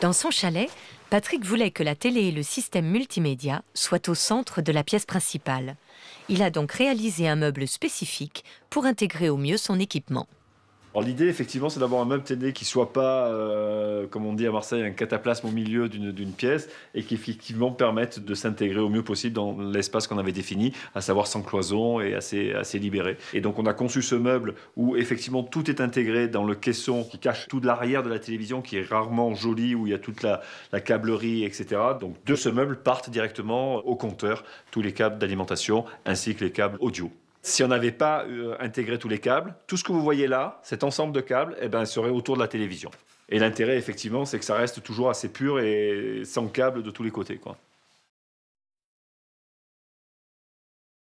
Dans son chalet, Patrick voulait que la télé et le système multimédia soient au centre de la pièce principale. Il a donc réalisé un meuble spécifique pour intégrer au mieux son équipement. Alors l'idée, effectivement, c'est d'avoir un meuble télé qui soit pas, euh, comme on dit à Marseille, un cataplasme au milieu d'une pièce et qui effectivement permette de s'intégrer au mieux possible dans l'espace qu'on avait défini, à savoir sans cloison et assez, libéré. Et donc on a conçu ce meuble où effectivement tout est intégré dans le caisson qui cache tout de l'arrière de la télévision, qui est rarement jolie, où il y a toute la, la câblerie, etc. Donc de ce meuble partent directement au compteur tous les câbles d'alimentation ainsi que les câbles audio si on n'avait pas euh, intégré tous les câbles, tout ce que vous voyez là, cet ensemble de câbles, eh ben, serait autour de la télévision. Et l'intérêt, effectivement, c'est que ça reste toujours assez pur et sans câble de tous les côtés. Quoi.